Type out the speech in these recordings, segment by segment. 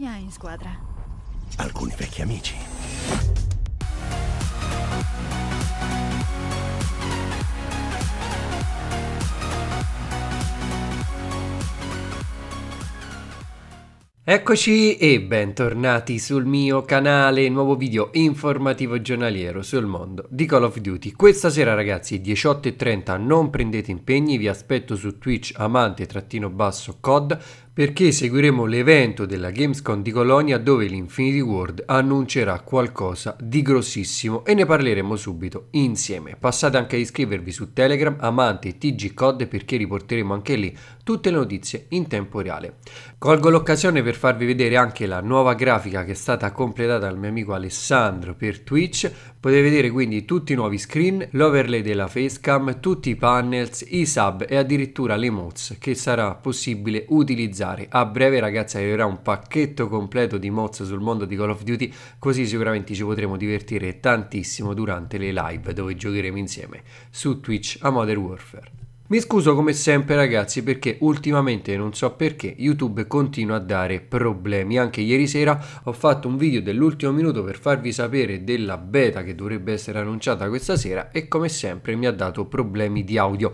Chi hai in squadra? Alcuni vecchi amici. Eccoci e bentornati sul mio canale, nuovo video informativo giornaliero sul mondo di Call of Duty. Questa sera ragazzi 18.30 non prendete impegni, vi aspetto su Twitch amante-cod perché seguiremo l'evento della Gamescom di Colonia dove l'Infinity World annuncerà qualcosa di grossissimo e ne parleremo subito insieme. Passate anche a iscrivervi su Telegram, Amante TG Code perché riporteremo anche lì tutte le notizie in tempo reale. Colgo l'occasione per farvi vedere anche la nuova grafica che è stata completata dal mio amico Alessandro per Twitch, Potete vedere quindi tutti i nuovi screen, l'overlay della facecam, tutti i panels, i sub e addirittura le mods che sarà possibile utilizzare. A breve ragazzi arriverà un pacchetto completo di mods sul mondo di Call of Duty così sicuramente ci potremo divertire tantissimo durante le live dove giocheremo insieme su Twitch a Modern Warfare. Mi scuso come sempre ragazzi perché ultimamente non so perché YouTube continua a dare problemi. Anche ieri sera ho fatto un video dell'ultimo minuto per farvi sapere della beta che dovrebbe essere annunciata questa sera e come sempre mi ha dato problemi di audio.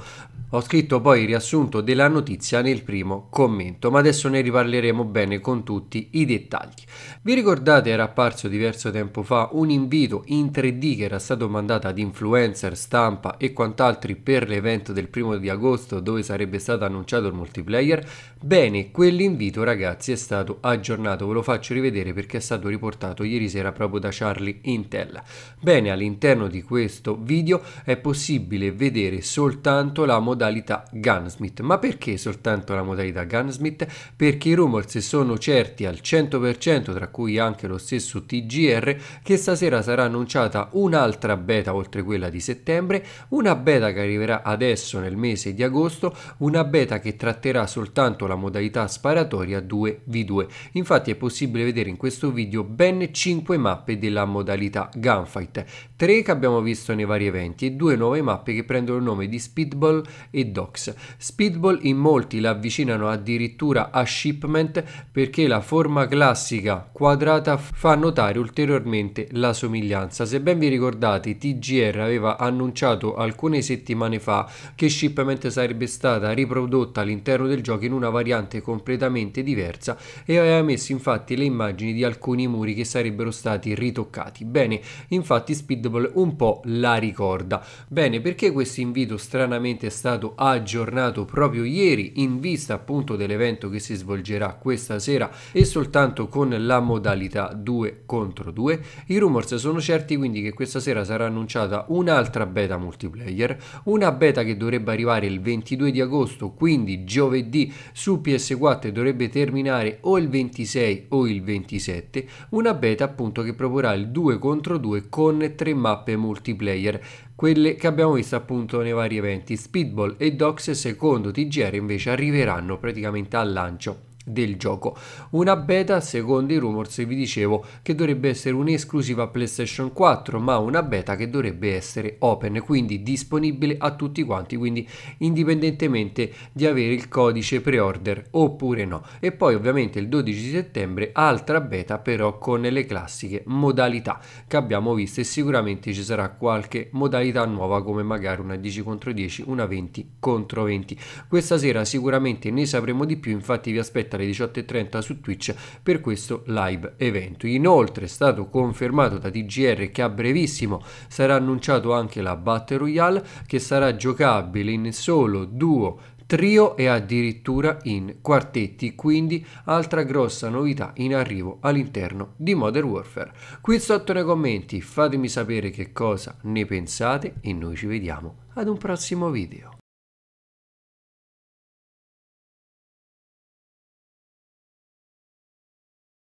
Ho scritto poi il riassunto della notizia nel primo commento, ma adesso ne riparleremo bene con tutti i dettagli. Vi ricordate era apparso diverso tempo fa un invito in 3D che era stato mandato ad influencer, stampa e quant'altri per l'evento del primo di agosto dove sarebbe stato annunciato il multiplayer? Bene, quell'invito ragazzi è stato aggiornato, ve lo faccio rivedere perché è stato riportato ieri sera proprio da Charlie Intel. Bene, all'interno di questo video è possibile vedere soltanto la modalità modalità Gunsmith. Ma perché soltanto la modalità Gunsmith? Perché i rumors sono certi al 100%, tra cui anche lo stesso TGR, che stasera sarà annunciata un'altra beta oltre quella di settembre, una beta che arriverà adesso nel mese di agosto, una beta che tratterà soltanto la modalità sparatoria 2v2. Infatti è possibile vedere in questo video ben 5 mappe della modalità Gunfight, 3 che abbiamo visto nei vari eventi e 2 nuove mappe che prendono il nome di Speedball e Docs. Speedball in molti l'avvicinano addirittura a Shipment perché la forma classica quadrata fa notare ulteriormente la somiglianza. Se ben vi ricordate, TGR aveva annunciato alcune settimane fa che Shipment sarebbe stata riprodotta all'interno del gioco in una variante completamente diversa e aveva messo infatti le immagini di alcuni muri che sarebbero stati ritoccati. Bene, infatti Speedball un po' la ricorda. Bene, perché questo invito stranamente è stato stato aggiornato proprio ieri in vista appunto dell'evento che si svolgerà questa sera e soltanto con la modalità 2 contro 2. I rumors sono certi quindi che questa sera sarà annunciata un'altra beta multiplayer, una beta che dovrebbe arrivare il 22 di agosto, quindi giovedì su PS4 dovrebbe terminare o il 26 o il 27, una beta appunto che proporrà il 2 contro 2 con tre mappe multiplayer quelle che abbiamo visto appunto nei vari eventi. Speedball e Dox secondo TGR invece arriveranno praticamente al lancio del gioco. Una beta, secondo i rumors vi dicevo, che dovrebbe essere un'esclusiva PlayStation 4, ma una beta che dovrebbe essere open, quindi disponibile a tutti quanti, quindi indipendentemente di avere il codice pre-order oppure no. E poi ovviamente il 12 settembre altra beta però con le classiche modalità che abbiamo visto e sicuramente ci sarà qualche modalità nuova come magari una 10 contro 10, una 20 contro 20. Questa sera sicuramente ne sapremo di più, infatti vi aspetto diretta alle 18.30 su Twitch per questo live evento. Inoltre è stato confermato da TGR che a brevissimo sarà annunciato anche la Battle Royale che sarà giocabile in solo duo trio e addirittura in quartetti, quindi altra grossa novità in arrivo all'interno di Modern Warfare. Qui sotto nei commenti fatemi sapere che cosa ne pensate e noi ci vediamo ad un prossimo video.